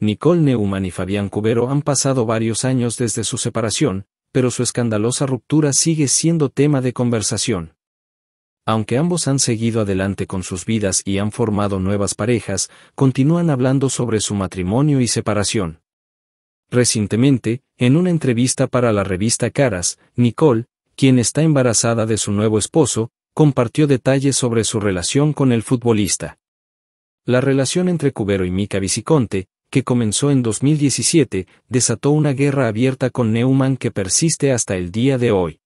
Nicole Neumann y Fabián Cubero han pasado varios años desde su separación, pero su escandalosa ruptura sigue siendo tema de conversación. Aunque ambos han seguido adelante con sus vidas y han formado nuevas parejas, continúan hablando sobre su matrimonio y separación. Recientemente, en una entrevista para la revista Caras, Nicole, quien está embarazada de su nuevo esposo, compartió detalles sobre su relación con el futbolista. La relación entre Cubero y Mica Viciconte, comenzó en 2017, desató una guerra abierta con Neumann que persiste hasta el día de hoy.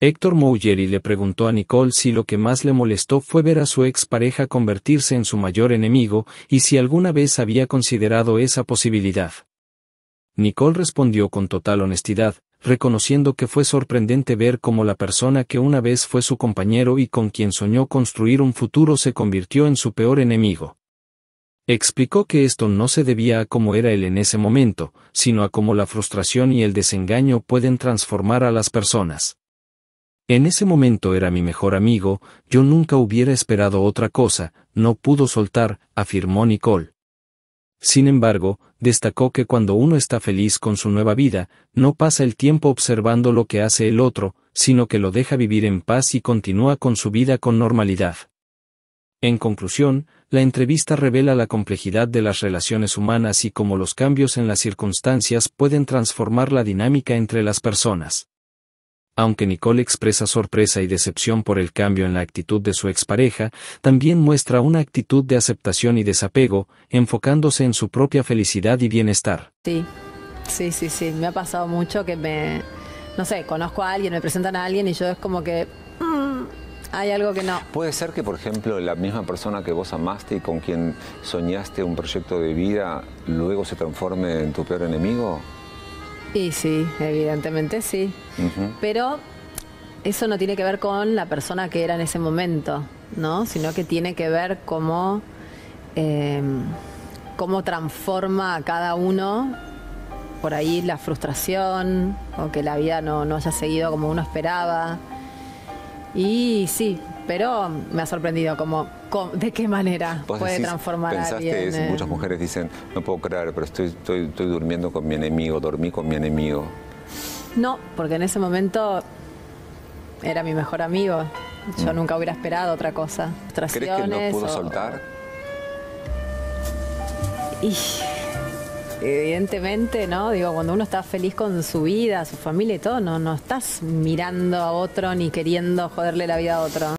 Héctor Mougeri le preguntó a Nicole si lo que más le molestó fue ver a su expareja convertirse en su mayor enemigo y si alguna vez había considerado esa posibilidad. Nicole respondió con total honestidad, reconociendo que fue sorprendente ver cómo la persona que una vez fue su compañero y con quien soñó construir un futuro se convirtió en su peor enemigo. Explicó que esto no se debía a cómo era él en ese momento, sino a cómo la frustración y el desengaño pueden transformar a las personas. En ese momento era mi mejor amigo, yo nunca hubiera esperado otra cosa, no pudo soltar, afirmó Nicole. Sin embargo, destacó que cuando uno está feliz con su nueva vida, no pasa el tiempo observando lo que hace el otro, sino que lo deja vivir en paz y continúa con su vida con normalidad. En conclusión, la entrevista revela la complejidad de las relaciones humanas y cómo los cambios en las circunstancias pueden transformar la dinámica entre las personas. Aunque Nicole expresa sorpresa y decepción por el cambio en la actitud de su expareja, también muestra una actitud de aceptación y desapego, enfocándose en su propia felicidad y bienestar. Sí, sí, sí, sí, me ha pasado mucho que me, no sé, conozco a alguien, me presentan a alguien y yo es como que hay algo que no. Puede ser que, por ejemplo, la misma persona que vos amaste y con quien soñaste un proyecto de vida, luego se transforme en tu peor enemigo. Y sí, evidentemente sí. Pero eso no tiene que ver con la persona que era en ese momento, ¿no? Sino que tiene que ver cómo, em, cómo transforma a cada uno por ahí la frustración o que la vida no, no haya seguido como uno esperaba. Y sí, pero me ha sorprendido como, de qué manera puede transformar a alguien. Eh. Muchas mujeres dicen, no puedo creer, pero estoy, estoy, durmiendo con mi enemigo, dormí con mi enemigo. No, porque en ese momento era mi mejor amigo. Yo mm. nunca hubiera esperado otra cosa. ¿Crees que no pudo soltar? Y evidentemente, ¿no? Digo, cuando uno está feliz con su vida, su familia y todo, no, no estás mirando a otro ni queriendo joderle la vida a otro.